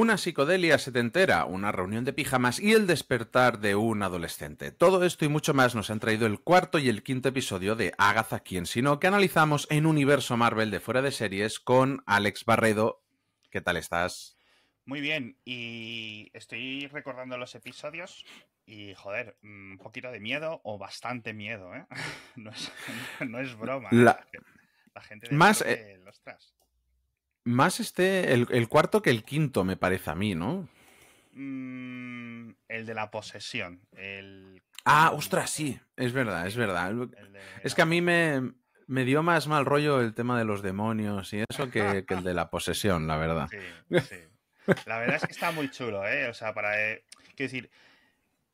una psicodelia setentera, una reunión de pijamas y el despertar de un adolescente. Todo esto y mucho más nos han traído el cuarto y el quinto episodio de Agatha quien sino que analizamos en Universo Marvel de fuera de series con Alex Barredo. ¿Qué tal estás? Muy bien, y estoy recordando los episodios y joder, un poquito de miedo o bastante miedo, ¿eh? No es, broma. ¿eh? La... gente de más, eh, los más este, el, cuarto que el quinto, me parece a mí, ¿no? Mm, el de la posesión. El... Ah, ostras, sí, es verdad, es verdad. Es que a mí me, dio más mal rollo el tema de los demonios y eso que, el de la posesión, la verdad. Sí, La verdad es que está muy chulo, ¿eh? O sea, para... Eh, decir,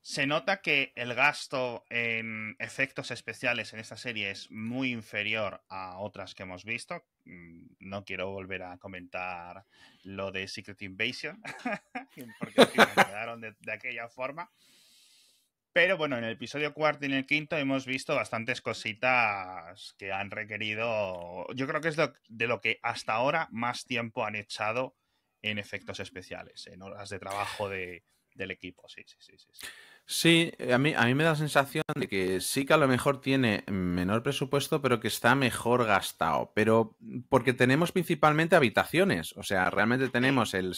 se nota que el gasto en efectos especiales en esta serie es muy inferior a otras que hemos visto. Mm, no quiero volver a comentar lo de Secret Invasion, porque me quedaron de, aquella forma. Pero bueno, en el episodio cuarto y en el quinto hemos visto bastantes cositas que han requerido. Yo creo que es de lo que hasta ahora más tiempo han echado en efectos especiales, en horas de trabajo del equipo. sí, sí. sí. sí. Sí, eh, a mí, a mí me da la sensación de que sí que a lo mejor tiene menor presupuesto, pero que está mejor gastado. Pero mm, porque tenemos principalmente habitaciones, o sea, realmente tenemos el,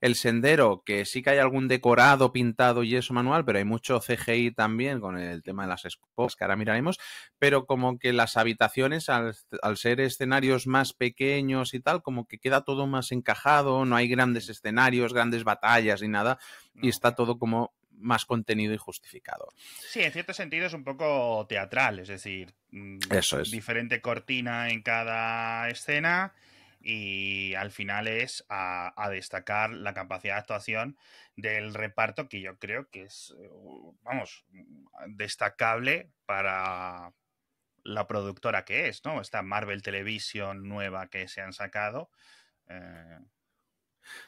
el sendero, que sí que hay algún decorado pintado y eso manual, pero hay mucho CGI también con el tema de las escopas que ahora miraremos, pero como que las habitaciones, al, al ser escenarios más pequeños y tal, como que queda todo más encajado, no hay grandes escenarios, grandes batallas ni nada, y está todo como más contenido y justificado. Sí, en cierto sentido es un poco teatral, es decir, mm, Eso es. diferente cortina en cada escena y al final es a, destacar la capacidad de actuación del reparto que yo creo que es, eh, vamos, destacable para la productora que es, ¿no? Esta Marvel Television nueva que se han sacado. Eh,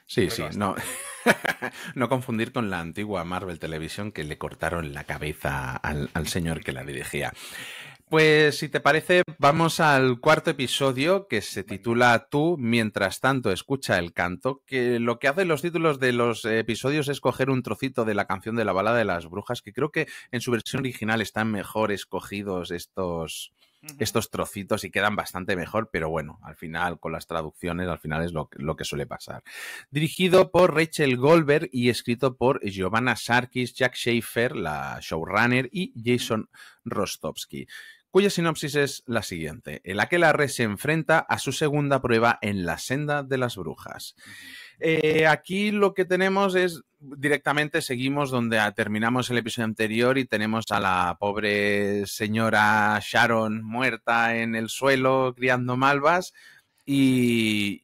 Sí, sí, no. no confundir con la antigua Marvel Televisión que le cortaron la cabeza al, señor que la dirigía. Pues si te parece, vamos al cuarto episodio que se titula Tú, mientras tanto escucha el canto, que lo que hacen los títulos de los episodios es coger un trocito de la canción de la balada de las brujas, que creo que en su versión original están mejor escogidos estos, estos trocitos y quedan bastante mejor, pero bueno, al final con las traducciones, al final es lo, que suele pasar. Dirigido por Rachel Goldberg y escrito por Giovanna Sarkis, Jack Schaefer, la showrunner, y Jason Rostovsky cuya sinopsis es la siguiente. en la que la red se enfrenta a su segunda prueba en la senda de las brujas. Eh, aquí lo que tenemos es directamente seguimos donde ah, terminamos el episodio anterior y tenemos a la pobre señora Sharon muerta en el suelo criando malvas y,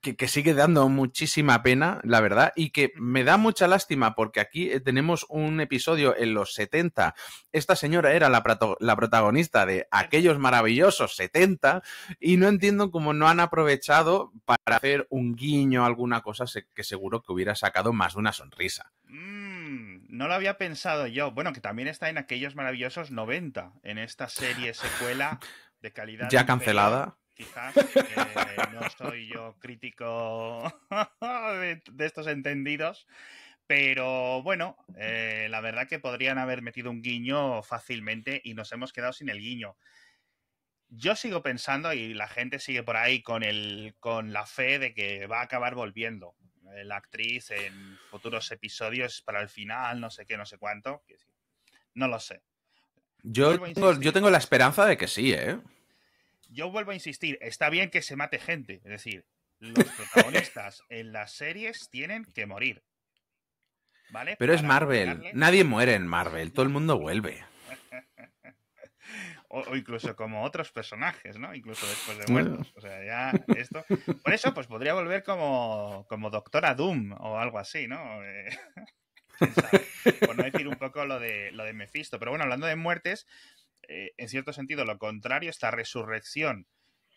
que, sigue dando muchísima pena, la verdad, y que me da mucha lástima porque aquí eh, tenemos un episodio en los 70. Esta señora era la, la protagonista de aquellos maravillosos 70 y no entiendo cómo no han aprovechado para hacer un guiño, alguna cosa que seguro que hubiera sacado más de una sonrisa. Mm, no lo había pensado yo. Bueno, que también está en aquellos maravillosos 90, en esta serie secuela de calidad. Ya cancelada quizás. Eh, no soy yo crítico de, estos entendidos. Pero bueno, eh, la verdad que podrían haber metido un guiño fácilmente y nos hemos quedado sin el guiño. Yo sigo pensando y la gente sigue por ahí con, el, con la fe de que va a acabar volviendo eh, la actriz en futuros episodios para el final, no sé qué, no sé cuánto. No lo sé. Yo, yo tengo la esperanza de que sí, ¿eh? yo vuelvo a insistir, está bien que se mate gente, es decir, los protagonistas en las series tienen que morir. ¿Vale? Pero es Marvel, nadie muere en Marvel, todo el mundo vuelve. O, incluso como otros personajes, ¿no? Incluso después de muertos. O sea, ya esto. Por eso, pues podría volver como, como Doctora Doom o algo así, ¿no? Eh, por no decir un poco lo de, lo de Mephisto. Pero bueno, hablando de muertes, eh, en cierto sentido lo contrario, esta resurrección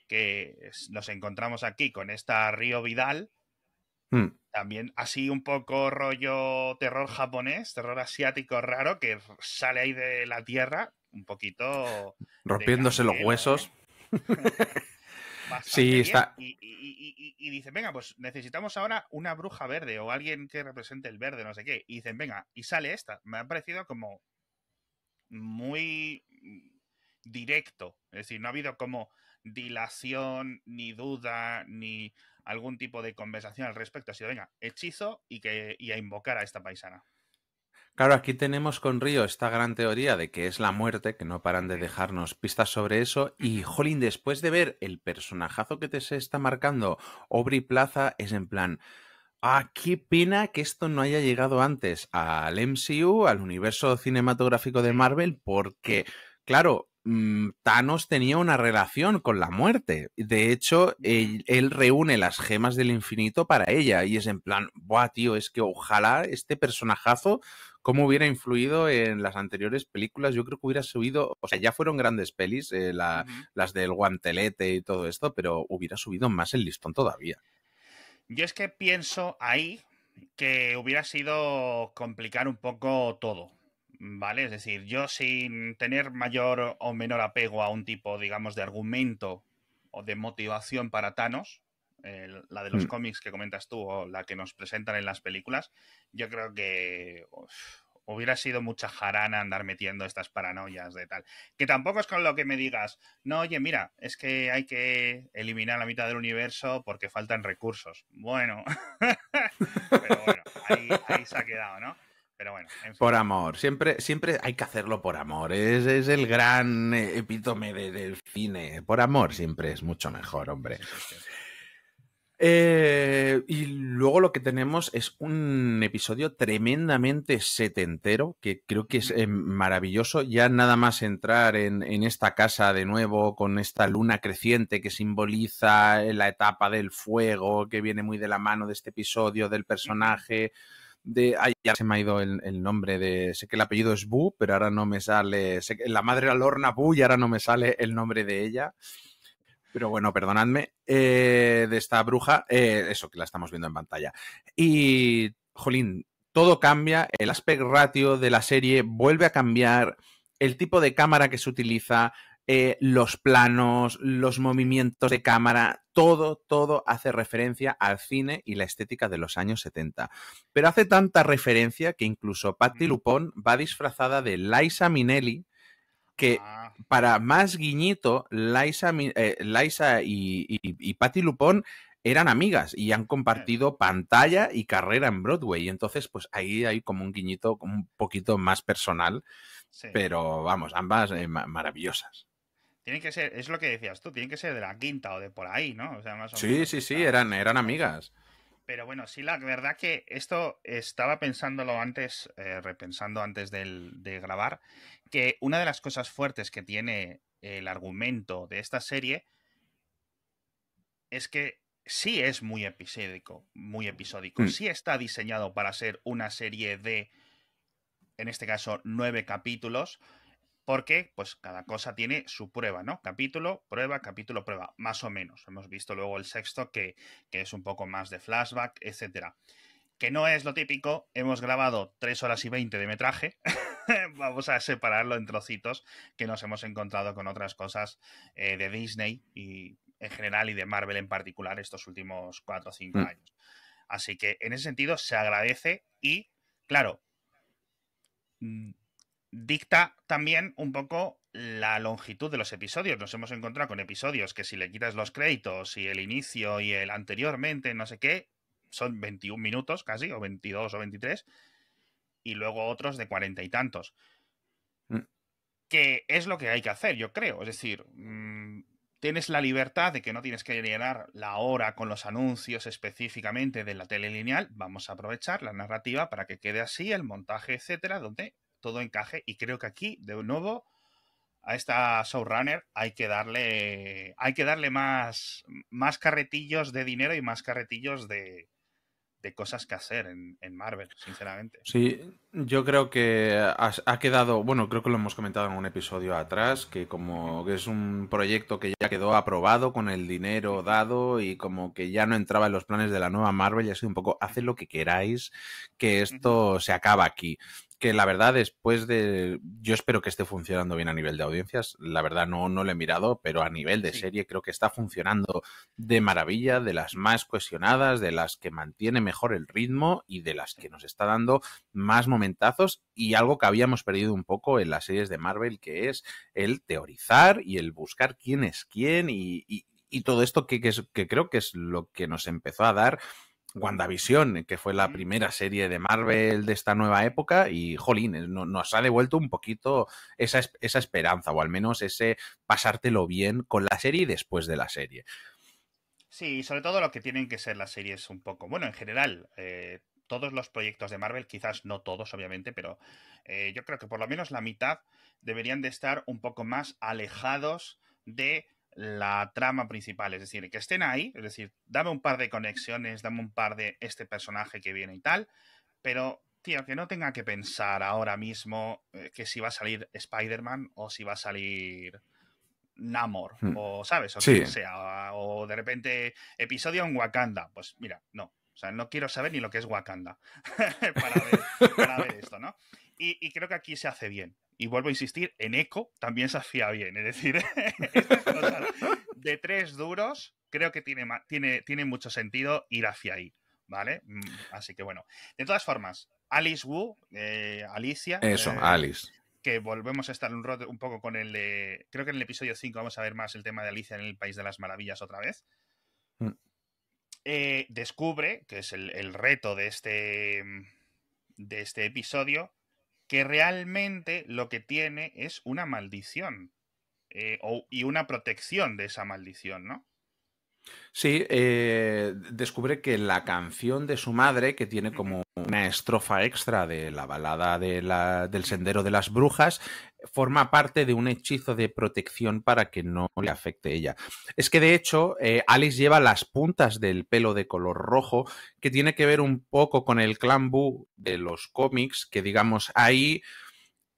que nos encontramos aquí con esta Río Vidal, hmm. también así un poco rollo terror japonés, terror asiático raro, que sale ahí de la tierra un poquito... Rompiéndose los huesos. ¿eh? sí, está. Y, y, dicen, venga, pues necesitamos ahora una bruja verde o alguien que represente el verde, no sé qué. Y dicen, venga, y sale esta. Me ha parecido como muy directo. Es decir, no ha habido como dilación, ni duda, ni algún tipo de conversación al respecto. Ha sido, venga, hechizo y, que, y a invocar a esta paisana. Claro, aquí tenemos con Río esta gran teoría de que es la muerte, que no paran de dejarnos pistas sobre eso. Y, jolín, después de ver el personajazo que te se está marcando Obri Plaza, es en plan. Ah, qué pena que esto no haya llegado antes al MCU, al universo cinematográfico de Marvel, porque, claro, Mm, Thanos tenía una relación con la muerte. De hecho, él, reúne las gemas del infinito para ella y es en plan, buah, tío, es que ojalá este personajazo, cómo hubiera influido en las anteriores películas, yo creo que hubiera subido, o sea, ya fueron grandes pelis, eh, las del guantelete y todo esto, pero hubiera subido más el listón todavía. Yo es que pienso ahí que hubiera sido complicar un poco todo ¿vale? Es decir, yo sin tener mayor o menor apego a un tipo, digamos, de argumento o de motivación para Thanos, eh, la de los mm. cómics que comentas tú o la que nos presentan en las películas, yo creo que hubiera sido mucha jarana andar metiendo estas paranoias de tal. Que tampoco es con lo que me digas, no, oye, mira, es que hay que eliminar la mitad del universo porque faltan recursos. Bueno, pero bueno, ahí se ha quedado, ¿no? Por amor, siempre, siempre hay que hacerlo por amor. Es, el gran epítome del cine. Por amor siempre es mucho mejor, hombre. Eh, y luego lo que tenemos es un episodio tremendamente setentero, que creo que es eh, maravilloso. Ya nada más entrar en, esta casa de nuevo, con esta luna creciente que simboliza eh, la etapa del fuego, que viene muy de la mano de este episodio, del personaje de. Ay, ya se me ha ido el, nombre de. Sé que el apellido es Bu, pero ahora no me sale. Sé que la madre la Lorna Bu y ahora no me sale el nombre de ella. Pero bueno, perdonadme. Eh, de esta bruja. Eh, eso que la estamos viendo en pantalla. Y. Jolín, todo cambia. El aspect ratio de la serie vuelve a cambiar. El tipo de cámara que se utiliza, eh, los planos, los movimientos de cámara, todo, todo hace referencia al cine y la estética de los años 70. Pero hace tanta referencia que incluso Patti Lupón va disfrazada de Liza Minnelli, que ah. para más guiñito, Liza, eh, y, Patti Lupón eran amigas y han compartido pantalla y carrera en Broadway. entonces, pues ahí hay como un guiñito un poquito más personal, pero vamos, ambas eh, maravillosas. Tiene que ser, es lo que decías tú, tiene que ser de la quinta o de por ahí, ¿no? sí, sí, sí, eran, eran amigas. Pero bueno, sí, la verdad que esto estaba pensándolo antes, eh, repensando antes del, de grabar, que una de las cosas fuertes que tiene el argumento de esta serie es que sí es muy episódico, muy episódico, hmm. sí está diseñado para ser una serie de, en este caso, nueve capítulos, porque, pues, cada cosa tiene su prueba, ¿no? Capítulo, prueba, capítulo, prueba, más o menos. Hemos visto luego el sexto, que, es un poco más de flashback, etcétera. Que no es lo típico, hemos grabado tres horas y 20 de metraje. Vamos a separarlo en trocitos que nos hemos encontrado con otras cosas eh, de Disney y en general y de Marvel en particular estos últimos cuatro o cinco mm. años. Así que en ese sentido se agradece y, claro, mm, dicta también un poco la longitud de los episodios. Nos hemos encontrado con episodios que si le quitas los créditos y el inicio y el anteriormente, no sé qué, son 21 minutos casi, o 22 o 23, y luego otros de cuarenta y tantos. Mm. Que es lo que hay que hacer, yo creo. Es decir, mm, tienes la libertad de que no tienes que llenar la hora con los anuncios específicamente de la telelineal. Vamos a aprovechar la narrativa para que quede así, el montaje, etcétera, donde todo encaje. Y creo que aquí, de nuevo, a esta showrunner hay que darle. Hay que darle más, más carretillos de dinero y más carretillos de, de cosas que hacer en, Marvel, sinceramente. Sí, yo creo que ha quedado, bueno, creo que lo hemos comentado en un episodio atrás, que como que es un proyecto que ya quedó aprobado con el dinero dado y como que ya no entraba en los planes de la nueva Marvel, y ha un poco, haced lo que queráis, que esto se acaba aquí que la verdad después de... Yo espero que esté funcionando bien a nivel de audiencias. La verdad no, no lo he mirado, pero a nivel de serie creo que está funcionando de maravilla, de las más cohesionadas, de las que mantiene mejor el ritmo y de las que nos está dando más momentazos y algo que habíamos perdido un poco en las series de Marvel, que es el teorizar y el buscar quién es quién y, todo esto que, que creo que es lo que nos empezó a dar WandaVision, que fue la primera serie de Marvel de esta nueva época, y jolín, eh, nos ha devuelto un poquito esa, esperanza, o al menos ese pasártelo bien con la serie y después de la serie. Sí, sobre todo lo que tienen que ser las series un poco. Bueno, en general, eh, todos los proyectos de Marvel, quizás no todos, obviamente, pero eh, yo creo que por lo menos la mitad deberían de estar un poco más alejados de la trama principal, es decir, que estén ahí, es decir, dame un par de conexiones, dame un par de este personaje que viene y tal, pero, tío, que no tenga que pensar ahora mismo eh, que si va a salir Spider-Man o si va a salir Namor, hmm. o sabes, o que sea, o de repente episodio en Wakanda, pues mira, no. O sea, no quiero saber ni lo que es Wakanda para, ver, esto, ¿no? y creo que aquí se hace bien y vuelvo a insistir, en eco también se hacía bien. Es decir, de tres duros, creo que tiene, tiene, tiene mucho sentido ir hacia ahí. ¿Vale? Mm, así que bueno. De todas formas, Alice Wu, eh, Alicia. Eso, eh, Alice. Que volvemos a estar un, poco con el de. Creo que en el episodio 5 vamos a ver más el tema de Alicia en el País de las Maravillas otra vez. Mm. Eh, descubre, que es el, el reto de este, de este episodio, que realmente lo que tiene es una maldición eh, y una protección de esa maldición, ¿no? Sí, eh, descubre que la canción de su madre, que tiene como una estrofa extra de la balada de la, del Sendero de las Brujas, forma parte de un hechizo de protección para que no le afecte ella. Es que de hecho, eh, Alice lleva las puntas del pelo de color rojo, que tiene que ver un poco con el clan Boo de los cómics, que digamos ahí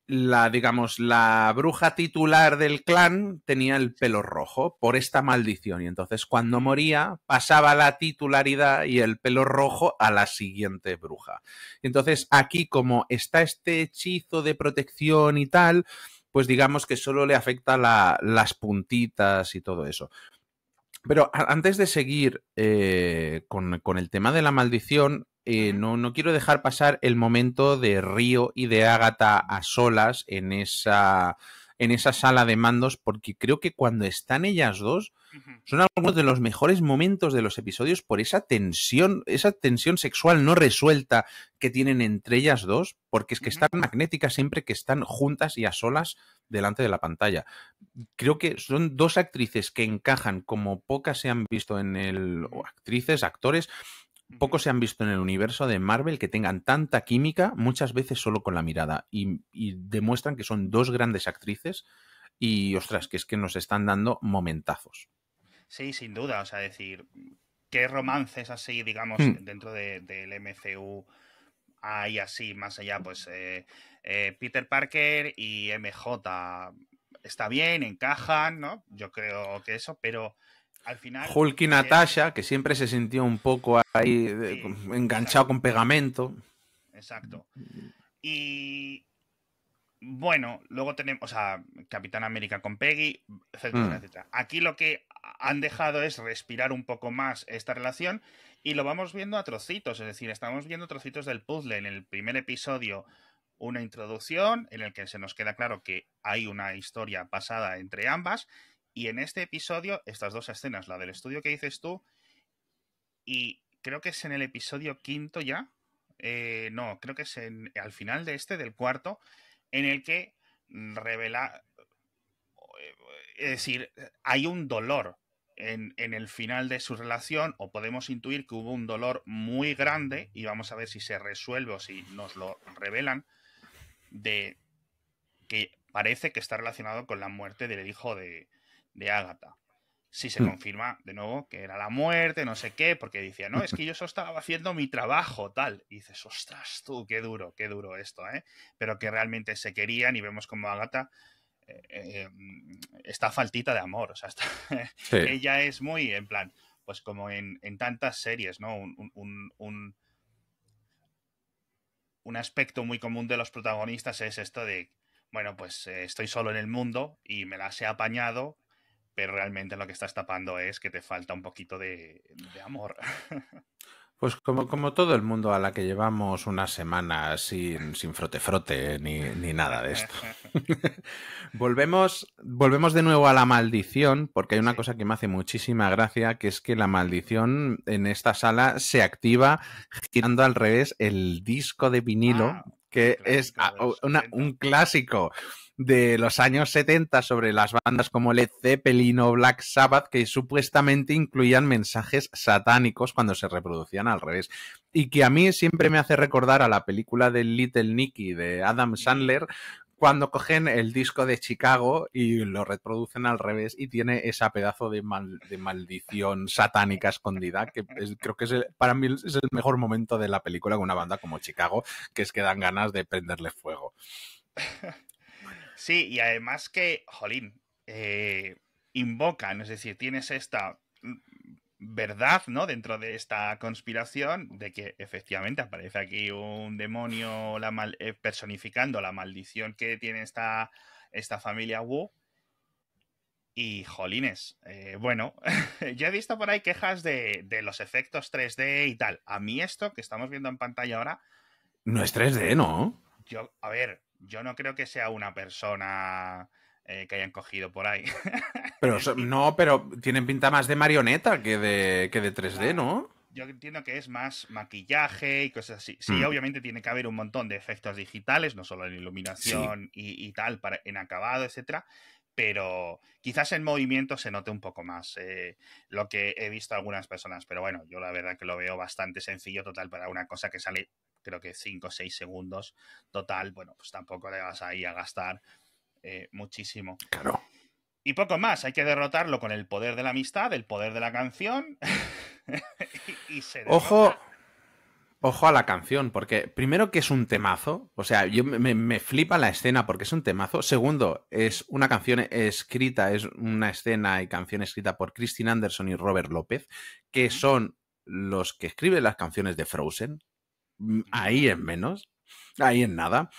la, digamos, la bruja titular del clan tenía el pelo rojo por esta maldición. Y entonces cuando moría pasaba la titularidad y el pelo rojo a la siguiente bruja. entonces aquí como está este hechizo de protección y tal, pues digamos que solo le afecta las puntitas y todo eso. Pero antes de seguir eh, con, con, el tema de la maldición, eh, no, quiero dejar pasar el momento de Río y de Ágata a solas en esa, en esa sala de mandos, porque creo que cuando están ellas dos, son algunos de los mejores momentos de los episodios por esa tensión, esa tensión sexual no resuelta que tienen entre ellas dos, porque es que están magnéticas siempre que están juntas y a solas delante de la pantalla. Creo que son dos actrices que encajan como pocas se han visto en el, actrices, actores, Pocos se han visto en el universo de Marvel que tengan tanta química, muchas veces solo con la mirada, y, demuestran que son dos grandes actrices y, ostras, que es que nos están dando momentazos. Sí, sin duda, o sea, decir, ¿qué romances así, digamos, hmm. dentro del MCU hay así, más allá? Pues eh, eh, Peter Parker y MJ está bien, encajan, ¿no? Yo creo que eso, pero final. Hulk y eh, Natasha, que siempre se sintió un poco ahí eh, enganchado con pegamento. Exacto. Y bueno, luego tenemos, o sea, Capitán América con Peggy, etcétera, mm. etcétera. Aquí lo que han dejado es respirar un poco más esta relación y lo vamos viendo a trocitos, es decir, estamos viendo trocitos del puzzle. En el primer episodio, una introducción en el que se nos queda claro que hay una historia pasada entre ambas y en este episodio, estas dos escenas, la del estudio que dices tú, y creo que es en el episodio quinto ya, eh, no, creo que es al final de este, del cuarto, en el que revela, es decir, hay un dolor en, en, el final de su relación o podemos intuir que hubo un dolor muy grande y vamos a ver si se resuelve o si nos lo revelan de que parece que está relacionado con la muerte del hijo de, de Ágata. Si se hmm. confirma de nuevo que era la muerte, no sé qué, porque decía, no, es que yo solo estaba haciendo mi trabajo, tal. Y dices, ostras, tú, qué duro, qué duro esto, ¿eh? Pero que realmente se querían y vemos como Agatha eh, eh, mm, está faltita de amor, o sea, ella es muy, en plan, pues como en, tantas series, ¿no? un, un, aspecto muy común de los protagonistas es esto de, bueno, pues eh, estoy solo en el mundo y me las he apañado pero realmente lo que estás tapando es que te falta un poquito de, amor. Pues como, como, todo el mundo a la que llevamos una semana sin, sin frote-frote ni, nada de esto. volvemos, volvemos de nuevo a la maldición, porque hay una cosa que me hace muchísima gracia, que es que la maldición en esta sala se activa girando al revés el disco de vinilo, ah, que es ah, un clásico de los años 70 sobre las bandas como Led Zeppelin o Black Sabbath que supuestamente incluían mensajes satánicos cuando se reproducían al revés. Y que a mí siempre me hace recordar a la película de Little Nicky de Adam Sandler, cuando cogen el disco de Chicago y lo reproducen al revés y tiene esa pedazo de, maldición satánica escondida, que creo que es para mí es el mejor momento de la película con una banda como Chicago, que es que dan ganas de prenderle fuego. Sí, y además que, jolín, eh, invocan, es decir, tienes esta verdad, ¿no? Dentro de esta conspiración de que efectivamente aparece aquí un demonio la eh, personificando la maldición que tiene esta, esta familia Wu. Y jolines, eh, bueno, yo he visto por ahí quejas de, de, los efectos 3D y tal. A mí esto que estamos viendo en pantalla ahora... No es 3D, ¿no? Yo, a ver, yo no creo que sea una persona eh, que hayan cogido por ahí. pero no, pero tienen pinta más de marioneta que de, que de 3D, ¿no? Yo entiendo que es más maquillaje y cosas así. Sí, mm. obviamente tiene que haber un montón de efectos digitales, no solo en iluminación y, tal, para, en acabado, etcétera pero quizás en movimiento se note un poco más eh, lo que he visto algunas personas, pero bueno, yo la verdad que lo veo bastante sencillo total para una cosa que sale creo que 5 o 6 segundos total, bueno, pues tampoco le vas ahí a gastar eh, muchísimo. Claro. Y poco más, hay que derrotarlo con el poder de la amistad, el poder de la canción. y, se Ojo, Ojo a la canción, porque primero que es un temazo, o sea, yo me, me, flipa la escena porque es un temazo. Segundo, es una canción escrita, es una escena y canción escrita por Christine Anderson y Robert López, que son los que escriben las canciones de Frozen. Mm, ahí en menos, ahí en nada.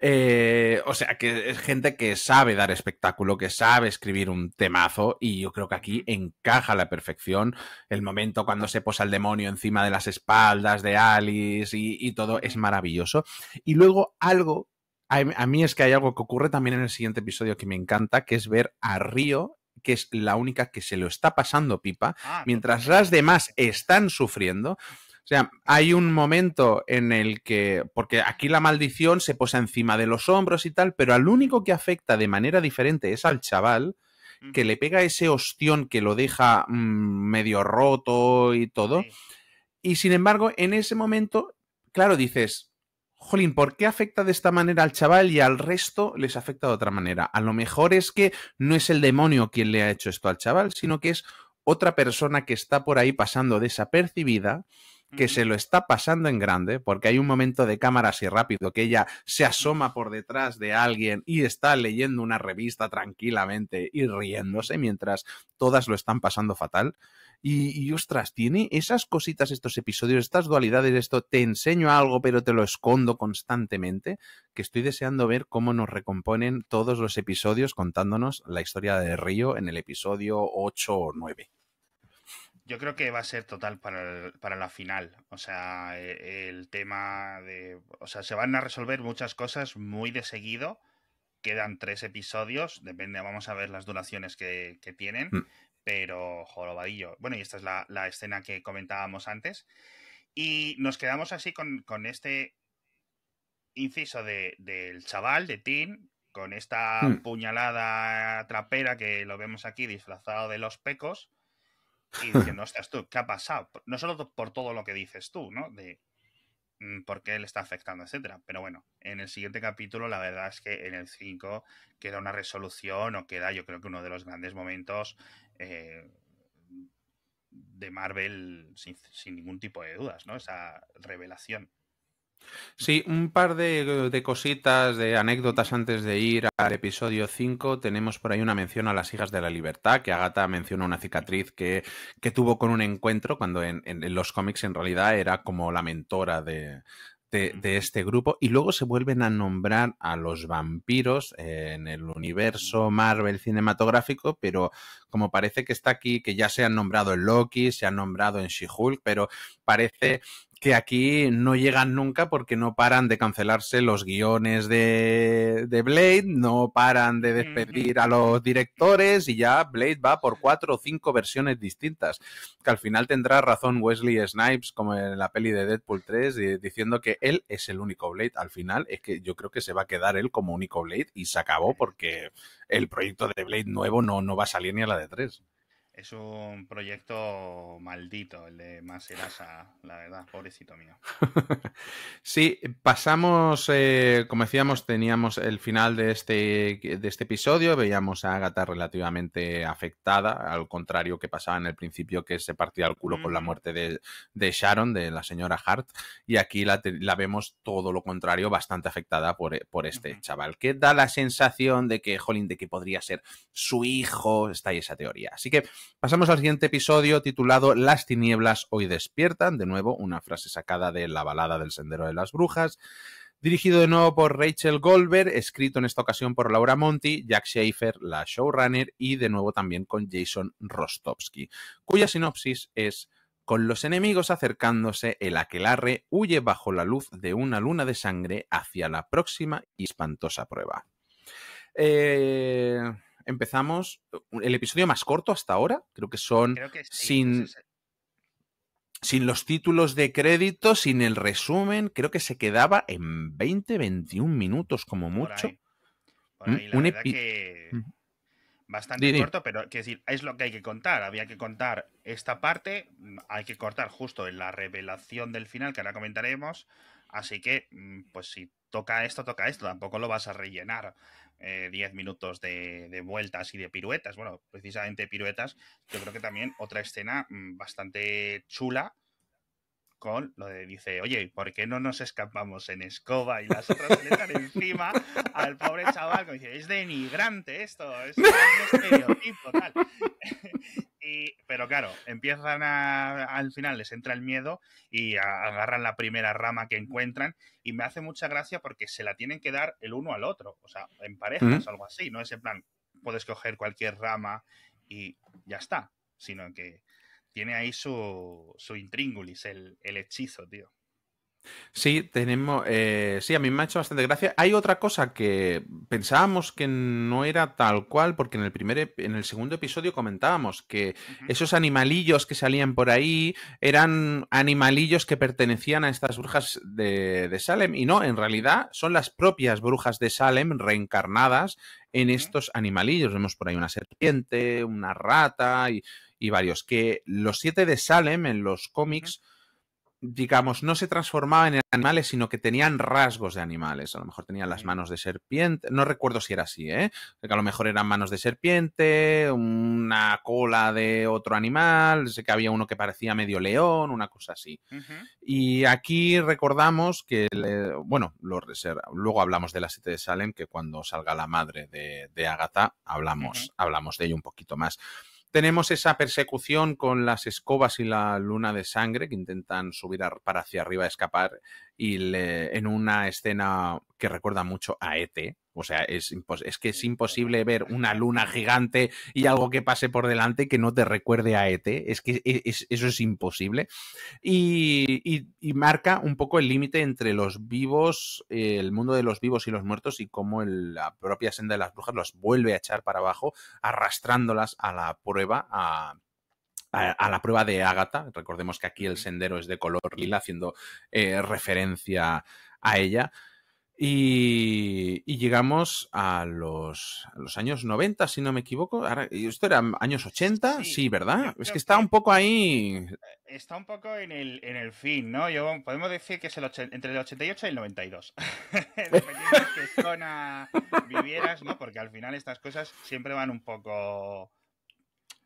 Eh, o sea, que es gente que sabe dar espectáculo, que sabe escribir un temazo y yo creo que aquí encaja la perfección el momento cuando se posa el demonio encima de las espaldas de Alice y, todo es maravilloso. Y luego algo, a mí es que hay algo que ocurre también en el siguiente episodio que me encanta, que es ver a Río que es la única que se lo está pasando pipa, ah, mientras las demás están sufriendo o sea, hay un momento en el que, porque aquí la maldición se posa encima de los hombros y tal, pero al único que afecta de manera diferente es al chaval que le pega ese ostión que lo deja mm, medio roto y todo. Y sin embargo, en ese momento, claro, dices, jolín, ¿por qué afecta de esta manera al chaval y al resto les afecta de otra manera? A lo mejor es que no es el demonio quien le ha hecho esto al chaval, sino que es otra persona que está por ahí pasando desapercibida que se lo está pasando en grande, porque hay un momento de cámara así rápido que ella se asoma por detrás de alguien y está leyendo una revista tranquilamente y riéndose mientras todas lo están pasando fatal. Y, y, ostras, tiene esas cositas, estos episodios, estas dualidades, esto, te enseño algo pero te lo escondo constantemente, que estoy deseando ver cómo nos recomponen todos los episodios contándonos la historia de Río en el episodio 8 o 9. Yo creo que va a ser total para, la final. O sea, e, el, tema de. O sea, se van a resolver muchas cosas muy de seguido. Quedan tres episodios. Depende, vamos a ver las duraciones que, tienen. Mm. Pero, jorobadillo. Bueno, y esta es la, escena que comentábamos antes. Y nos quedamos así con, este inciso de, del chaval, de Tin, con esta mm. puñalada trapera que lo vemos aquí disfrazado de los pecos y diciendo, hostias, tú, ¿qué ha pasado? No solo por todo lo que dices tú, ¿no? De mm, por qué le está afectando, etcétera. Pero bueno, en el siguiente capítulo, la verdad es que en el 5 queda una resolución o queda, yo creo que uno de los grandes momentos eh, de Marvel sin, ningún tipo de dudas, ¿no? Esa revelación. Sí, un par de, cositas, de anécdotas antes de ir al episodio 5. Tenemos por ahí una mención a las hijas de la libertad, que Agatha menciona una cicatriz que, que tuvo con un encuentro, cuando en, los cómics en realidad era como la mentora de, de, de, este grupo y luego se vuelven a nombrar a los vampiros eh, en el universo Marvel cinematográfico, pero como parece que está aquí, que ya se han nombrado en Loki, se han nombrado en She-Hulk, pero parece que aquí no llegan nunca porque no paran de cancelarse los guiones de, Blade, no paran de despedir a los directores y ya Blade va por cuatro o cinco versiones distintas. Que al final tendrá razón Wesley Snipes, como en la peli de Deadpool 3, diciendo que él es el único Blade. Al final es que yo creo que se va a quedar él como único Blade y se acabó porque el proyecto de Blade nuevo no, no va a salir ni a la de tres. Es un proyecto maldito el de Maserasa, la verdad, pobrecito mío. sí, pasamos, eh, como decíamos, teníamos el final de este, de este episodio, veíamos a Agatha relativamente afectada, al contrario que pasaba en el principio que se partía el culo con la mm. muerte de, Sharon, de la señora Hart, y aquí la, vemos todo lo contrario, bastante afectada por, eh, este chaval, que da la sensación de que, jolín, de que podría ser su hijo, está ahí esa teoría. Así que... Pasamos al siguiente episodio titulado Las tinieblas hoy despiertan, de nuevo una frase sacada de La balada del sendero de las brujas. Dirigido de nuevo por Rachel Goldberg, escrito en esta ocasión por Laura Monti, Jack Schaefer, la showrunner, y de nuevo también con Jason Rostovsky, cuya sinopsis es con los enemigos acercándose, el aquelarre huye bajo la luz de una luna de sangre hacia la próxima y espantosa prueba. Eh, empezamos el episodio más corto hasta ahora. Creo que son sin, sin los títulos de crédito, sin el resumen. Creo que se quedaba en 20, 21 minutos como mucho. Un verdad que bastante corto, pero que es lo que hay que contar. Había que contar esta parte, hay que cortar justo en la revelación del final, que ahora comentaremos, Así que, mm, pues si toca esto, toca esto, tampoco lo vas a rellenar. 10 eh, minutos de, vueltas y de piruetas. Bueno, precisamente piruetas, yo creo que también otra escena mm, bastante chula con lo de dice, oye, ¿por qué no nos escapamos en escoba? Y las otras le dan encima al pobre chaval que dice, es denigrante esto, es un estereotipo, tal. y, pero claro, empiezan a, al final, les entra el miedo y agarran la primera rama que encuentran y me hace mucha gracia porque se la tienen que dar el uno al otro, o sea, en parejas o algo así, no es en plan, puedes coger cualquier rama y ya está, sino que tiene ahí su, su intríngulis, el, el hechizo, tío. Sí, tenemos. Eh, sí, a mí me ha hecho bastante gracia. Hay otra cosa que pensábamos que no era tal cual, porque en el primer, en el segundo episodio comentábamos que esos animalillos que salían por ahí eran animalillos que pertenecían a estas brujas de, de Salem. Y no, en realidad son las propias brujas de Salem reencarnadas en estos animalillos. Vemos por ahí una serpiente, una rata y, varios. Que los siete de Salem en los cómics digamos, no se transformaban en animales, sino que tenían rasgos de animales. A lo mejor tenían las manos de serpiente, no recuerdo si era así, ¿eh? Que a lo mejor eran manos de serpiente, una cola de otro animal, sé que había uno que parecía medio león, una cosa así. Y aquí recordamos que, bueno, luego hablamos de la Siete de Salem, que cuando salga la madre de, de Agatha, hablamos, hablamos de ello un poquito más. Tenemos esa persecución con las escobas y la luna de sangre que intentan subir para hacia arriba, escapar y en una escena que recuerda mucho a ET. O sea, es, es que es imposible ver una luna gigante y algo que pase por delante que no te recuerde a ET. Es que e, eso es imposible. Y, marca un poco el límite entre los vivos, eh, el mundo de los vivos y los muertos, y cómo la propia senda de las brujas las vuelve a echar para abajo, arrastrándolas a la prueba, a a, la prueba de Ágata. Recordemos que aquí el sendero es de color lila, haciendo eh, referencia a ella. Y, llegamos a los, años 90, si no me equivoco. Ahora, ¿Esto era años 80? Sí, ¿verdad? Es que está un poco ahí. Eh, está un poco en el, fin, ¿no? podemos decir que es el entre el 88 y el 92. Dependiendo de qué zona vivieras, ¿no? Porque al final estas cosas siempre van un poco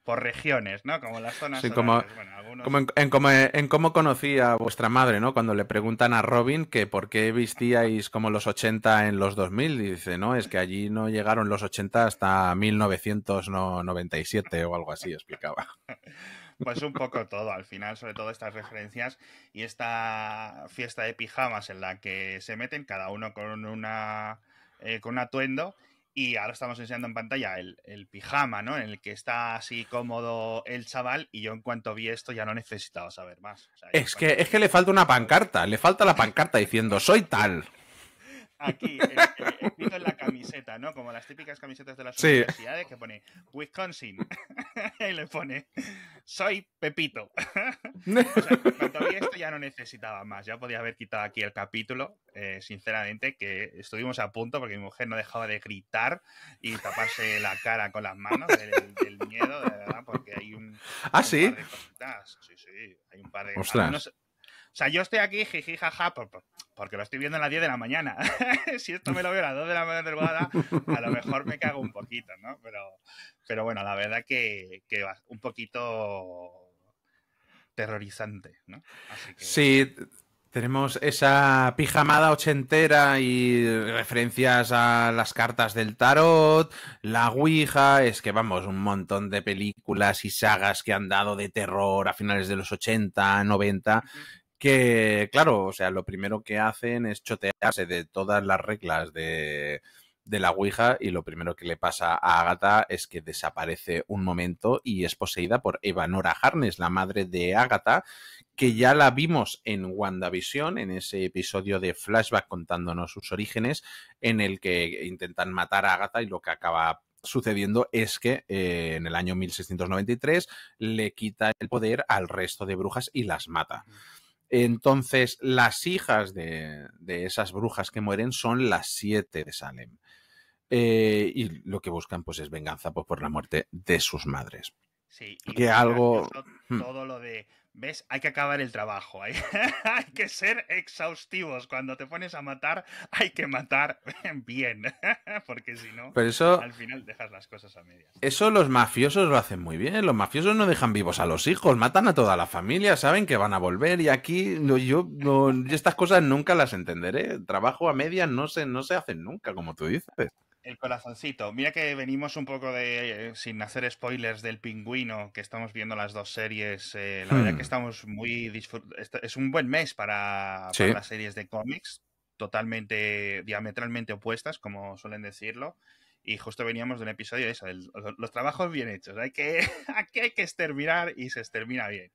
por regiones, ¿no? Como las zonas. Sí, como, eh, en, cómo conocía a vuestra madre, ¿no? Cuando le preguntan a Robin que por qué vistíais como los 80 en los 2000, dice, no, es que allí no llegaron los 80 hasta 1997 o algo así, explicaba. Pues un poco todo, al final, sobre todo estas referencias y esta fiesta de pijamas en la que se meten cada uno con una eh, con un atuendo y ahora estamos enseñando en pantalla el, pijama, ¿no? En el que está así cómodo el chaval. Y yo en cuanto vi esto ya no necesitaba saber más. es, que, es que le falta una pancarta. Le falta la pancarta diciendo, soy tal aquí, escrito en la camiseta, ¿no? Como las típicas camisetas de las universidades que pone Wisconsin. y le pone Soy Pepito. cuando vi esto ya no necesitaba más. Ya podía haber quitado aquí el capítulo, eh, sinceramente, que estuvimos a punto porque mi mujer no dejaba de gritar y taparse la cara con las manos del, miedo, de verdad, porque hay un. Ah, par de Sí, sí. Hay un par de. Ostras. o sea, yo estoy aquí, jiji, jaja, por, porque lo estoy viendo a las 10 de la mañana. si esto me lo veo a las 2 de la madrugada, a lo mejor me cago un poquito, ¿no? Pero, pero bueno, la verdad que, que un poquito terrorizante, ¿no? Sí, tenemos esa pijamada ochentera y referencias a las cartas del tarot, la Ouija, es que vamos, un montón de películas y sagas que han dado de terror a finales de los 80, 90, que, claro, o sea, lo primero que hacen es chotearse de todas las reglas de, la Ouija y lo primero que le pasa a Agatha es que desaparece un momento y es poseída por Evanora Harness, la madre de Agatha, que ya la vimos en WandaVision, en ese episodio de flashback contándonos sus orígenes, en el que intentan matar a Agatha y lo que acaba sucediendo es que eh, en el año 1693 le quita el poder al resto de brujas y las mata. Entonces, las hijas de, de esas brujas que mueren son las siete de Salem. Eh, y lo que buscan pues es venganza pues, por la muerte de sus madres. Sí, que algo... Mm. Todo lo de ¿Ves? Hay que acabar el trabajo. Hay, que ser exhaustivos. Cuando te pones a matar, hay que matar bien. Porque si no, al final dejas las cosas a medias. Eso los mafiosos lo hacen muy bien. Los mafiosos no dejan vivos a los hijos, matan a toda la familia, saben que van a volver. Y aquí yo, estas cosas nunca las entenderé. Trabajo a medias no se, no se hacen nunca, como tú dices. El corazoncito. Mira que venimos un poco de. Eh, sin hacer spoilers del pingüino, que estamos viendo las dos series. Eh, la verdad que hmm. estamos muy. Es un buen mes para, las series de cómics, totalmente. diametralmente opuestas, como suelen decirlo. Y justo veníamos de un episodio de eso, los trabajos bien hechos. Hay que, aquí hay que exterminar y se extermina bien.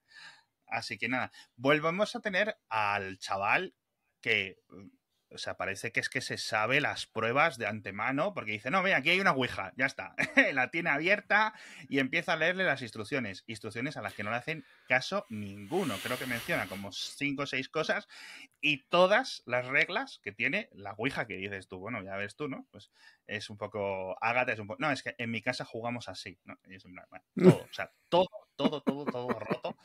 Así que nada, volvamos a tener al chaval que o sea, parece que es que se sabe las pruebas de antemano, porque dice, no, ve, aquí hay una Ouija, ya está. la tiene abierta y empieza a leerle las instrucciones. Instrucciones a las que no le hacen caso ninguno. Creo que menciona como cinco o seis cosas y todas las reglas que tiene la Ouija que dices tú, bueno, ya ves tú, ¿no? Pues es un poco... Ágata es un poco... No, es que en mi casa jugamos así, ¿no? es todo, o sea, todo, todo, todo, todo roto.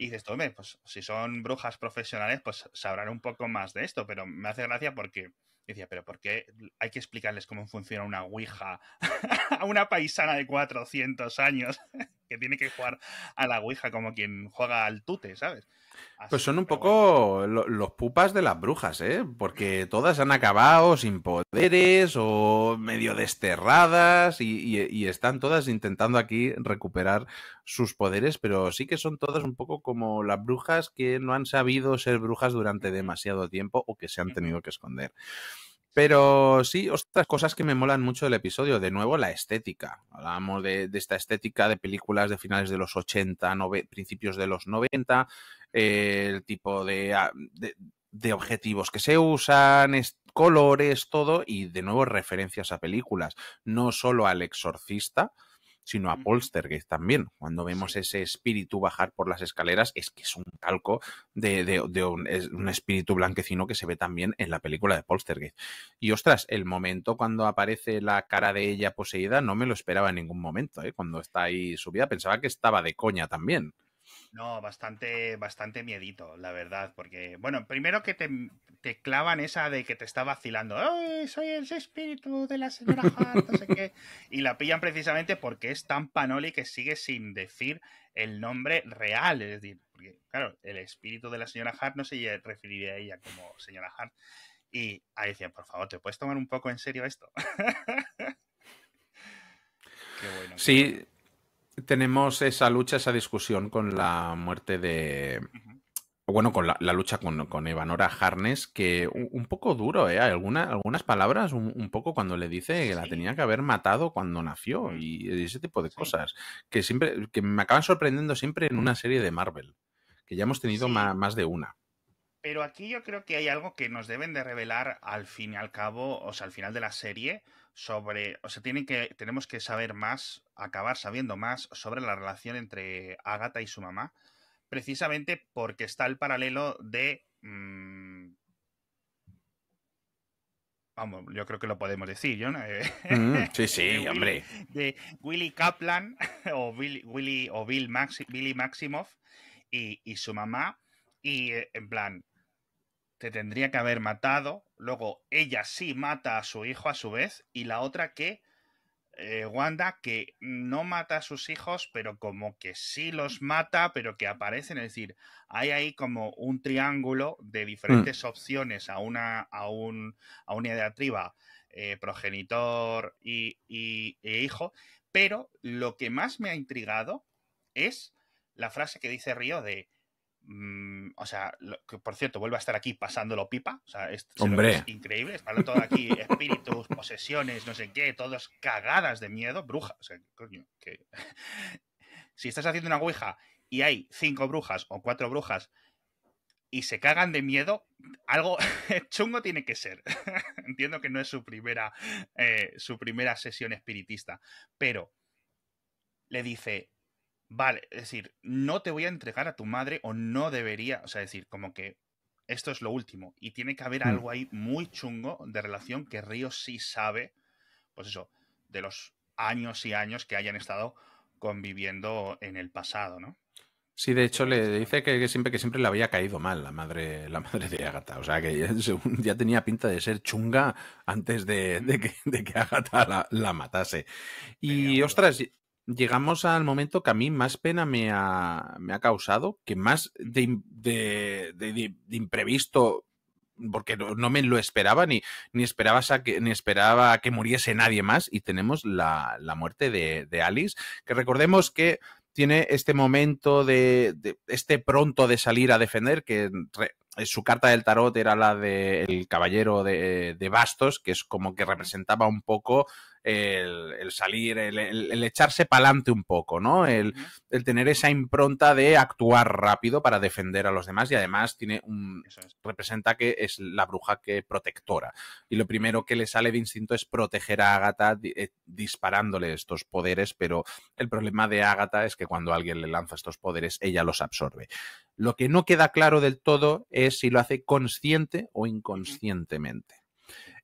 Y dices pues si son brujas profesionales, pues sabrán un poco más de esto, pero me hace gracia porque y decía, pero ¿por qué hay que explicarles cómo funciona una Ouija a una paisana de 400 años que tiene que jugar a la Ouija como quien juega al tute, ¿sabes? pues son un poco los pupas de las brujas, ¿eh? Porque todas han acabado sin poderes o medio desterradas y, están todas intentando aquí recuperar sus poderes, pero sí que son todas un poco como las brujas que no han sabido ser brujas durante demasiado tiempo o que se han tenido que esconder. Pero sí, otras cosas que me molan mucho del episodio, de nuevo, la estética. hablamos de, esta estética de películas de finales de los 80, principios de los 90, eh, el tipo ah, de, objetivos que se usan, colores, todo, y de nuevo referencias a películas, no solo al exorcista, sino a Polstergate también. Cuando vemos ese espíritu bajar por las escaleras, es que es un calco de, un, espíritu blanquecino que se ve también en la película de Polstergate. Y ostras, el momento cuando aparece la cara de ella poseída, no me lo esperaba en ningún momento, ¿eh? cuando está ahí subida, pensaba que estaba de coña también. No, bastante, bastante miedito, la verdad, porque, bueno, primero que te, clavan esa de que te está vacilando, ¡ay, soy el espíritu de la señora Hart! No sé qué. Y la pillan precisamente porque es tan panoli que sigue sin decir el nombre real, es decir, porque, claro, el espíritu de la señora Hart no se referiría a ella como señora Hart. Y ahí decían, por favor, ¿te puedes tomar un poco en serio esto? qué bueno. Sí tenemos esa lucha, esa discusión con la muerte de. Bueno, con la, lucha con, con Evanora Harness, que un, poco duro, ¿eh? algunas palabras, un, poco cuando le dice que la tenía que haber matado cuando nació y ese tipo de cosas, que siempre, que me acaban sorprendiendo siempre en una serie de Marvel, que ya hemos tenido más de una. Pero aquí yo creo que hay algo que nos deben de revelar al fin y al cabo, o sea, al final de la serie, sobre, o sea, tienen que, tenemos que saber más, acabar sabiendo más sobre la relación entre Agatha y su mamá, precisamente porque está el paralelo de... Mm, vamos, yo creo que lo podemos decir, ¿no? Eh, mm, sí, sí, hombre. De Willy Kaplan o, Billy, Willy, o Bill Billy Maximoff y, y, su mamá, y eh, en plan, te tendría que haber matado. Luego ella sí mata a su hijo a su vez. Y la otra que, eh, Wanda, que no mata a sus hijos, pero como que sí los mata, pero que aparecen. Es decir, hay ahí como un triángulo de diferentes mm. opciones a una, a un, a una eh, progenitor y, e hijo. Pero lo que más me ha intrigado es la frase que dice Río de Mm, o sea, que por cierto, vuelve a estar aquí pasándolo pipa. O sea, es, Hombre. es increíble. Están todo aquí espíritus, posesiones, no sé qué, todos cagadas de miedo, brujas. O sea, coño, que... si estás haciendo una ouija y hay cinco brujas o cuatro brujas y se cagan de miedo, algo chungo tiene que ser. Entiendo que no es su primera, eh, su primera sesión espiritista, pero le dice, vale, es decir, no te voy a entregar a tu madre o no debería, o sea, es decir, como que esto es lo último y tiene que haber mm. algo ahí muy chungo de relación que Río sí sabe, pues eso, de los años y años que hayan estado conviviendo en el pasado, ¿no? Sí, de hecho le dice que, siempre que siempre le había caído mal la madre, la madre de Agatha. O sea que ya, tenía pinta de ser chunga antes de, que, de Agatha la, matase. Y ostras, llegamos al momento que a mí más pena me ha, me ha causado, que más de, de, imprevisto, porque no, me lo esperaba, ni, ni, esperaba a que, esperaba que muriese nadie más, y tenemos la, muerte de, Alice, que recordemos que tiene este momento de, este pronto de salir a defender, que eh, su carta del tarot era la del caballero de, de bastos, que es como que representaba un poco el, salir, el, echarse para adelante un poco, ¿no? El, tener esa impronta de actuar rápido para defender a los demás y además tiene un, representa que es la bruja que protectora. Y lo primero que le sale de instinto es proteger a Agatha eh, disparándole estos poderes, pero el problema de Agatha es que cuando alguien le lanza estos poderes, ella los absorbe. Lo que no queda claro del todo es si lo hace consciente o inconscientemente.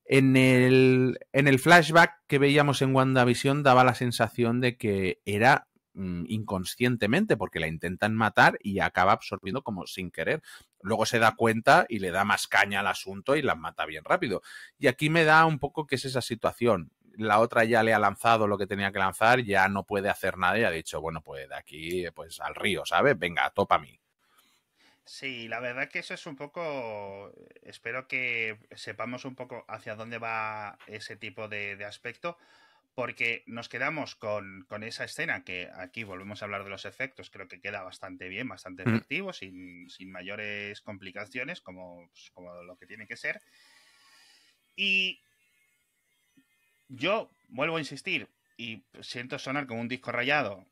En el, flashback que veíamos en WandaVision daba la sensación de que era mm, inconscientemente, porque la intentan matar y acaba absorbiendo como sin querer. Luego se da cuenta y le da más caña al asunto y la mata bien rápido. Y aquí me da un poco que es esa situación. La otra ya le ha lanzado lo que tenía que lanzar, ya no puede hacer nada y ha dicho, bueno, pues de aquí, pues al río, ¿sabes? Venga, topa a mí. Sí, la verdad que eso es un poco. Espero que sepamos un poco hacia dónde va ese tipo de, aspecto, porque nos quedamos con, esa escena que aquí volvemos a hablar de los efectos, creo que queda bastante bien, bastante mm. efectivo, sin, mayores complicaciones, como, pues, como lo que tiene que ser. Y yo vuelvo a insistir, y siento sonar como un disco rayado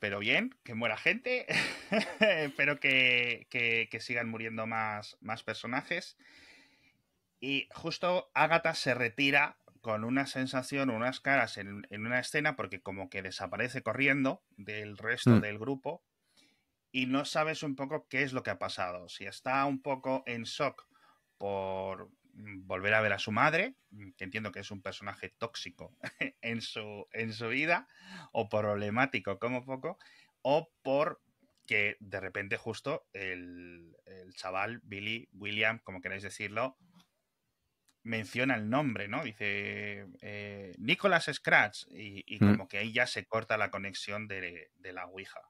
pero bien, que muera gente. Espero que, sigan muriendo más, más personajes. Y justo Agatha se retira con una sensación, unas caras en, una escena, porque como que desaparece corriendo del resto mm. del grupo y no sabes un poco qué es lo que ha pasado. Si está un poco en shock por, Mm, volver a ver a su madre, mm, que entiendo que es un personaje tóxico en su, en su vida, o problemático como poco, o por que de repente justo el, chaval, Billy, William, como queráis decirlo, menciona el nombre, ¿no? Dice eh, Nicholas Scratch y, mm. como que ahí ya se corta la conexión de, la Ouija.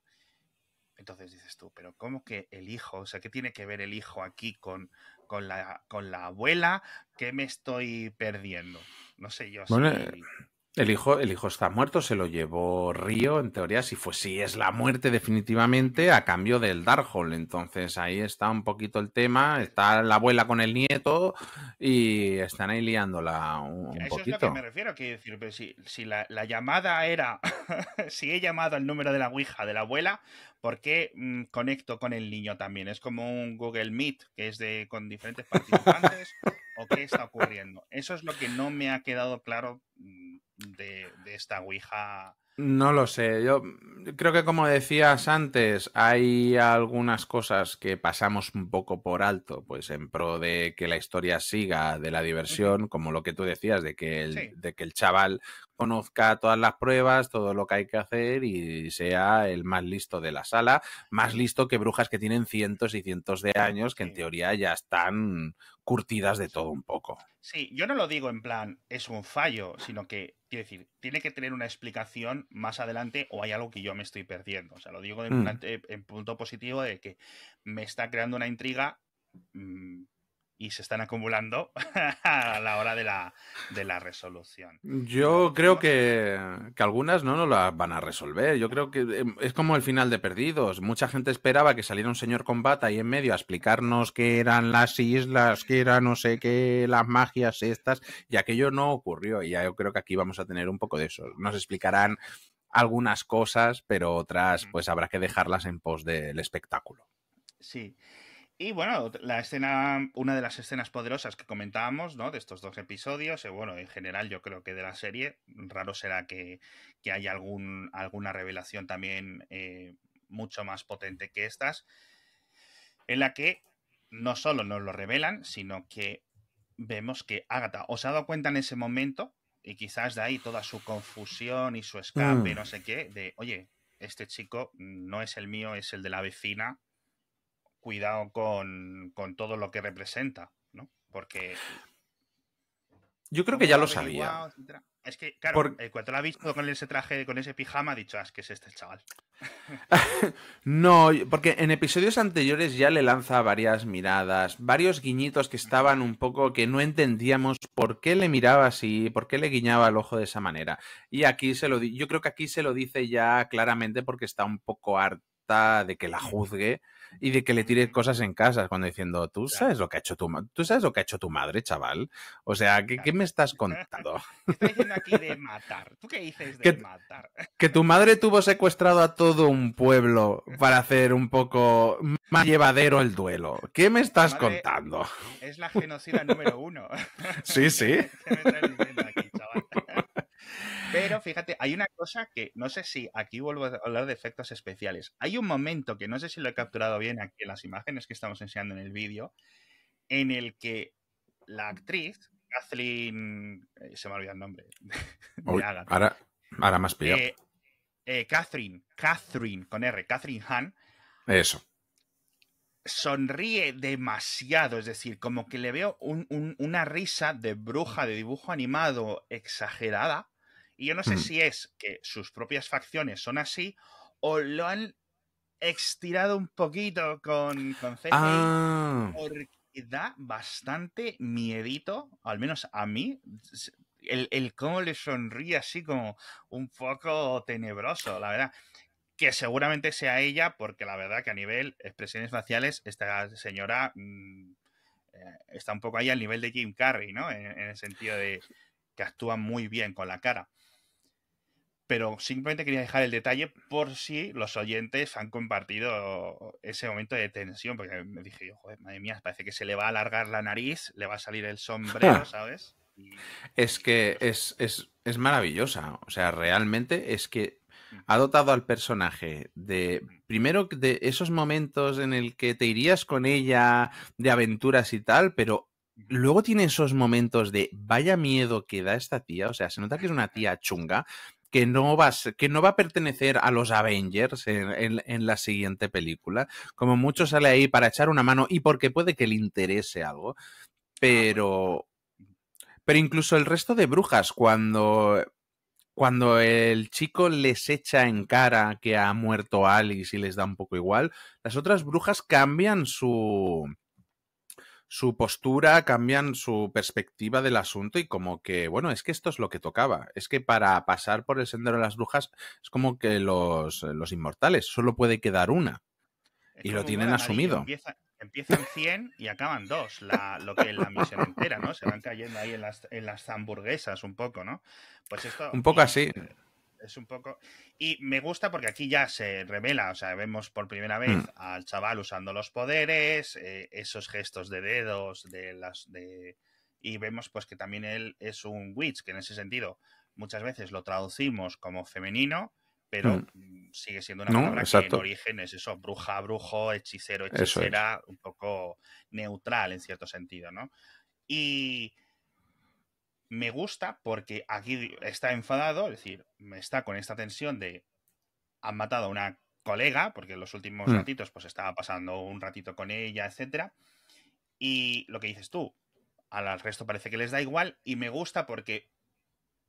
Entonces dices tú, pero ¿cómo que el hijo? O sea, ¿qué tiene que ver el hijo aquí con, con la, con la abuela, ¿qué me estoy perdiendo? No sé yo. El hijo, el hijo está muerto, se lo llevó Río, en teoría, si fue si es la muerte definitivamente, a cambio del Darkhold. Entonces ahí está un poquito el tema, está la abuela con el nieto y están ahí liándola un, Eso es lo que me refiero, que decir, pues, si, la, llamada era, si he llamado al número de la Ouija de la abuela, ¿por qué mm, conecto con el niño también? Es como un Google Meet, que es de con diferentes participantes, o qué está ocurriendo. Eso es lo que no me ha quedado claro. Mm, de, esta Ouija. No lo sé, yo creo que como decías antes, hay algunas cosas que pasamos un poco por alto, pues en pro de que la historia siga, de la diversión, como lo que tú decías, de que el, de que el chaval conozca todas las pruebas, todo lo que hay que hacer y sea el más listo de la sala, más listo que brujas que tienen cientos y cientos de años, que en teoría ya están curtidas de todo un poco. Sí, yo no lo digo en plan, es un fallo, sino que, quiero decir, tiene que tener una explicación más adelante o hay algo que yo me estoy perdiendo. O sea, lo digo mm. eh, en, punto positivo de que me está creando una intriga mm, y se están acumulando a la hora de la, resolución. Yo creo que, que algunas no, no las van a resolver. Yo creo que em, es como el final de Perdidos. Mucha gente esperaba que saliera un señor con bata ahí en medio a explicarnos qué eran las islas, qué eran, no sé qué, las magias estas, y aquello no ocurrió. Y yo creo que aquí vamos a tener un poco de eso. Nos explicarán algunas cosas, pero otras pues habrá que dejarlas en pos del espectáculo. Sí. Y bueno, la escena, una de las escenas poderosas que comentábamos, ¿no? De estos dos episodios, y eh, bueno, en general yo creo que de la serie, raro será que, haya algún, alguna revelación también eh, mucho más potente que estas, en la que no solo nos lo revelan, sino que vemos que Agatha, ¿os ha dado cuenta en ese momento? Y quizás de ahí toda su confusión y su escape, mm. no sé qué, de, oye, este chico no es el mío, es el de la vecina cuidado con, todo lo que representa, ¿no? Porque... Yo creo que ya lo sabía. Es que, claro, eh, cuando lo ha visto con ese traje, con ese pijama, ha dicho, ah, es que es este chaval. no, porque en episodios anteriores ya le lanza varias miradas, varios guiñitos que estaban un poco que no entendíamos por qué le miraba así, por qué le guiñaba el ojo de esa manera. Y aquí se lo yo creo que aquí se lo dice ya claramente porque está un poco harta de que la juzgue y de que le tire cosas en casa, cuando diciendo, tú sabes lo que ha hecho tu, ¿tú sabes lo que ha hecho tu madre, chaval. O sea, ¿qué, qué me estás contando? estoy diciendo aquí de matar? ¿Tú qué dices de que, matar? Que tu madre tuvo secuestrado a todo un pueblo para hacer un poco más llevadero el duelo. ¿Qué me estás contando? Es la genocida número uno. Sí, sí. ¿Qué me diciendo aquí, chaval? Pero fíjate, hay una cosa que no sé si aquí vuelvo a hablar de efectos especiales. Hay un momento que no sé si lo he capturado bien aquí en las imágenes que estamos enseñando en el vídeo, en el que la actriz, Kathleen. Eh, se me ha olvidado el nombre. ahora, ahora más pillado. Eh, eh, Catherine, Catherine, con R, Catherine Han. Eso sonríe demasiado, es decir, como que le veo una risa de bruja de dibujo animado exagerada. Y yo no sé mm. si es que sus propias facciones son así o lo han extirado un poquito con, con ah. Porque da bastante miedito, al menos a mí. El, el, cómo le sonríe así como un poco tenebroso, la verdad que seguramente sea ella, porque la verdad que a nivel expresiones faciales, esta señora mm, eh, está un poco ahí al nivel de Jim Carrey, ¿no? En, el sentido de que actúa muy bien con la cara. Pero simplemente quería dejar el detalle por si los oyentes han compartido ese momento de tensión, porque me dije yo, joder, madre mía, parece que se le va a alargar la nariz, le va a salir el sombrero, ¿sabes? Es que es, es, es maravillosa, o sea, realmente es que ha dotado al personaje de, primero, de esos momentos en el que te irías con ella de aventuras y tal, pero luego tiene esos momentos de vaya miedo que da esta tía, o sea, se nota que es una tía chunga, que no va, que no va a pertenecer a los Avengers en, en, la siguiente película. Como mucho sale ahí para echar una mano y porque puede que le interese algo. Ah, pero. Pero incluso el resto de brujas, cuando cuando el chico les echa en cara que ha muerto Alice y les da un poco igual, las otras brujas cambian su su postura, cambian su perspectiva del asunto y como que, bueno, es que esto es lo que tocaba. Es que para pasar por el sendero de las brujas es como que los, los inmortales, solo puede quedar una. y lo tienen asumido. Empiezan 100 y acaban 2, lo que es la misión entera, ¿no? Se van cayendo ahí en las, hamburguesas un poco, ¿no? Pues esto... Un poco así es un poco. Y me gusta porque aquí ya se revela, o sea, vemos por primera vez hmm. al chaval usando los poderes, eh, esos gestos de dedos, de las. de. Y vemos pues que también él es un witch, que en ese sentido muchas veces lo traducimos como femenino, pero mm. Mm, sigue siendo una palabra que en origen es eso, bruja, brujo, hechicero, hechicera, un poco neutral en cierto sentido, ¿no? Y me gusta porque aquí está enfadado, es decir, está con esta tensión de han matado a una colega, porque en los últimos mm. ratitos pues estaba pasando un ratito con ella, etcétera. Y lo que dices tú, al resto parece que les da igual y me gusta porque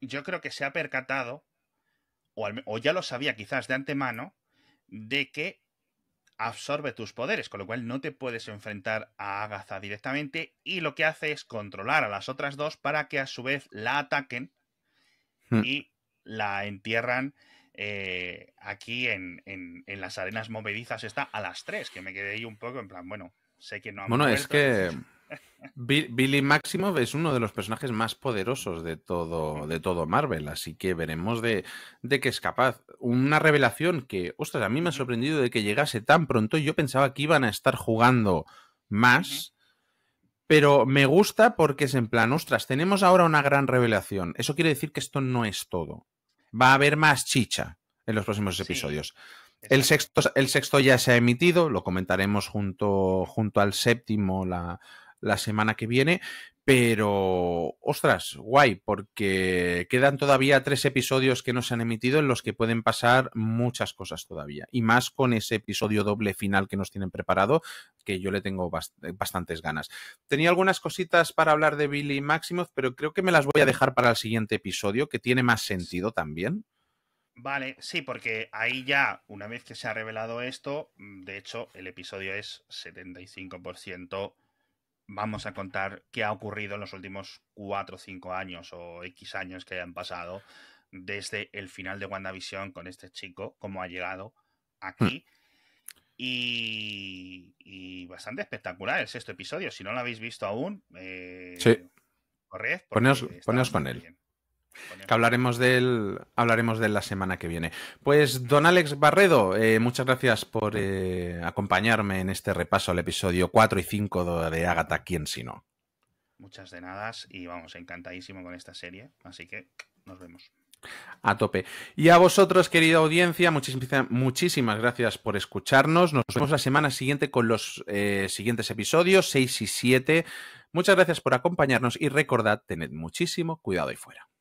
yo creo que se ha percatado o, ya lo sabía quizás de antemano, de que absorbe tus poderes, con lo cual no te puedes enfrentar a Agaza directamente y lo que hace es controlar a las otras dos para que a su vez la ataquen hmm. y la entierran eh, aquí en, las arenas movedizas está a las tres, que me quedé ahí un poco en plan, bueno, sé que no Bueno, es que... Billy Maximov es uno de los personajes más poderosos de todo, de todo Marvel, así que veremos de, de qué es capaz. Una revelación que, ostras, a mí me ha sorprendido de que llegase tan pronto. Yo pensaba que iban a estar jugando más, pero me gusta porque es en plan, ostras, tenemos ahora una gran revelación. Eso quiere decir que esto no es todo. Va a haber más chicha en los próximos episodios. El sexto, el sexto, ya se ha emitido, lo comentaremos junto, junto al séptimo la, la semana que viene. Pero, ostras, guay, porque quedan todavía tres episodios que no se han emitido en los que pueden pasar muchas cosas todavía. Y más con ese episodio doble final que nos tienen preparado, que yo le tengo bastantes ganas. Tenía algunas cositas para hablar de Billy Maximoff, pero creo que me las voy a dejar para el siguiente episodio, que tiene más sentido también. Vale, sí, porque ahí ya, una vez que se ha revelado esto, mm, de hecho, el episodio es 75% vamos a contar qué ha ocurrido en los últimos cuatro o cinco años o X años que han pasado desde el final de WandaVision con este chico, cómo ha llegado aquí. Y, bastante espectacular el sexto episodio. Si no lo habéis visto aún, eh, con él. Que hablaremos de hablaremos de la semana que viene. Pues, don Alex Barredo, eh, muchas gracias por eh, acompañarme en este repaso al episodio 4 y 5 de Ágata, quién si no. Muchas de nada y vamos, encantadísimo con esta serie, así que nos vemos. A tope. Y a vosotros, querida audiencia, muchísimas, muchísimas gracias por escucharnos. Nos vemos la semana siguiente con los eh, siguientes episodios, 6 y 7. Muchas gracias por acompañarnos y recordad, tened muchísimo cuidado ahí fuera.